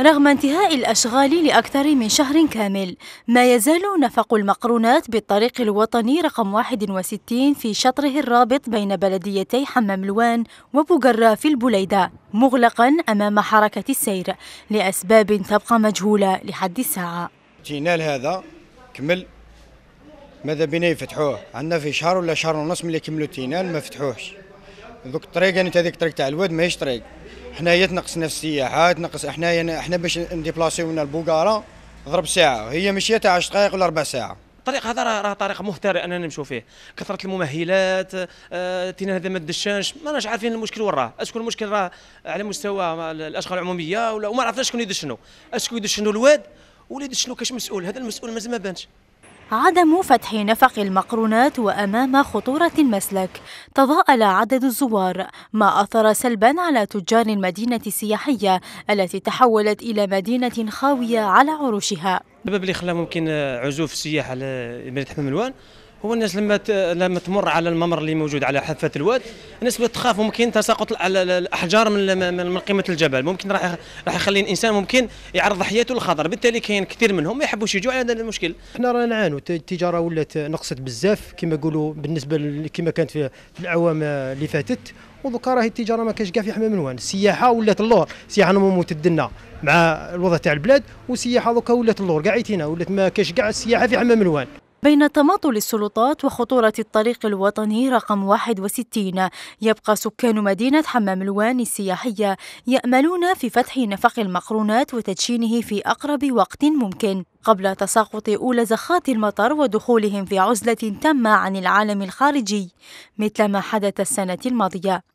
رغم انتهاء الأشغال لأكثر من شهر كامل ما يزال نفق المقرونات بالطريق الوطني رقم 61 في شطره الرابط بين بلديتي حمام لوان وبقرة في البليدة مغلقا أمام حركة السير لأسباب تبقى مجهولة لحد الساعة جينا لهذا كمل ماذا بنا يفتحوه عندنا في شهر ولا شهر ونص ملي كملوا التينال ما فتحوهش ذوك الطريق يعني هذيك الطريق تاع الواد ماهيش طريق حنايا تنقصنا نفس السياحه تنقص حنايا حنا باش نديبلاسيو لنا البوكاره ضرب ساعه هي ماشيه تاع 10 دقائق ولا ربع ساعه الطريق هذا راه طريق مهترئ اننا نمشوا فيه كثره الممهلات آه، تينا هذا ما دشانش ما راناش عارفين المشكل وين راه اشكون المشكل راه على مستوى الاشغال العموميه ولا وما عرفناش شكون يدشنو اشكون يدشنو الواد ولا يدشنو كاش مسؤول هذا المسؤول مازال ما بانش عدم فتح نفق المقرونات وامام خطوره المسلك تضاءل عدد الزوار ما اثر سلبا على تجار المدينه السياحيه التي تحولت الى مدينه خاويه على عروشها. باب اللي خلى ممكن عزوف السياح على مدينه حمام الوان هو الناس لما لما تمر على الممر اللي موجود على حافه الواد الناس تخاف ممكن تساقط الاحجار من من قمه الجبل ممكن راح راح يخلي الانسان ممكن يعرض حياته للخطر بالتالي كاين كثير منهم ما يحبوش يجوا على هذا المشكل حنا رانا نعانوا التجاره ولات نقصت بزاف كما يقولوا بالنسبه كما كانت في الاعوام اللي فاتت ودوكا راهي التجاره ما كاش كاع في حمام نوان السياحه ولات اللور السياحه ما تدنا مع الوضع تاع البلاد والسياحه دوكا ولات اللور كاع ولات ما كاش كاع السياحه في حمام نوان بين تماطل السلطات وخطورة الطريق الوطني رقم 61 يبقى سكان مدينة حمام الوان السياحية يأملون في فتح نفق المقرونات وتدشينه في أقرب وقت ممكن قبل تساقط أولى زخات المطر ودخولهم في عزلة تامة عن العالم الخارجي مثل ما حدث السنة الماضية